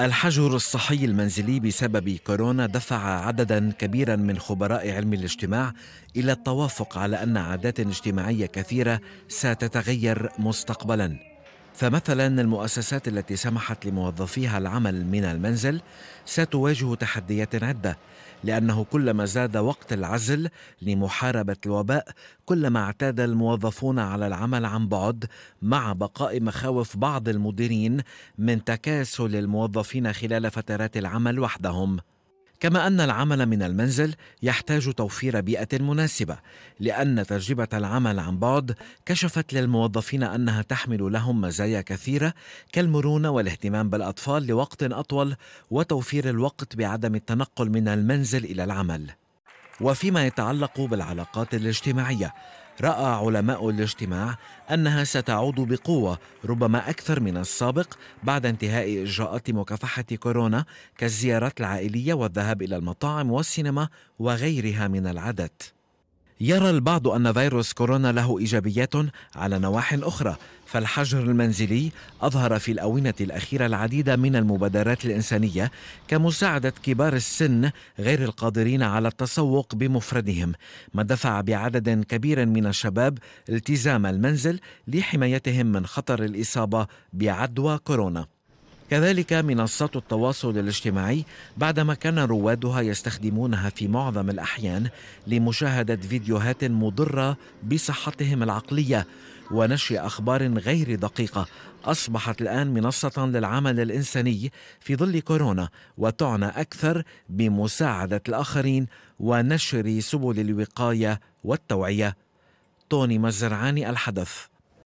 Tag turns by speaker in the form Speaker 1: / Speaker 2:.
Speaker 1: الحجر الصحي المنزلي بسبب كورونا دفع عددا كبيرا من خبراء علم الاجتماع الى التوافق على ان عادات اجتماعيه كثيره ستتغير مستقبلا فمثلا المؤسسات التي سمحت لموظفيها العمل من المنزل ستواجه تحديات عده لانه كلما زاد وقت العزل لمحاربه الوباء كلما اعتاد الموظفون على العمل عن بعد مع بقاء مخاوف بعض المديرين من تكاسل الموظفين خلال فترات العمل وحدهم كما أن العمل من المنزل يحتاج توفير بيئة مناسبة لأن تجربة العمل عن بعد كشفت للموظفين أنها تحمل لهم مزايا كثيرة كالمرونة والاهتمام بالأطفال لوقت أطول وتوفير الوقت بعدم التنقل من المنزل إلى العمل وفيما يتعلق بالعلاقات الاجتماعية راى علماء الاجتماع انها ستعود بقوه ربما اكثر من السابق بعد انتهاء اجراءات مكافحه كورونا كالزيارات العائليه والذهاب الى المطاعم والسينما وغيرها من العادات يرى البعض أن فيروس كورونا له إيجابيات على نواح أخرى فالحجر المنزلي أظهر في الآونة الأخيرة العديد من المبادرات الإنسانية كمساعدة كبار السن غير القادرين على التسوق بمفردهم ما دفع بعدد كبير من الشباب التزام المنزل لحمايتهم من خطر الإصابة بعدوى كورونا كذلك منصات التواصل الاجتماعي بعدما كان روادها يستخدمونها في معظم الأحيان لمشاهدة فيديوهات مضرة بصحتهم العقلية ونشر أخبار غير دقيقة أصبحت الآن منصة للعمل الإنساني في ظل كورونا وتعنى أكثر بمساعدة الآخرين ونشر سبل الوقاية والتوعية توني مزرعاني الحدث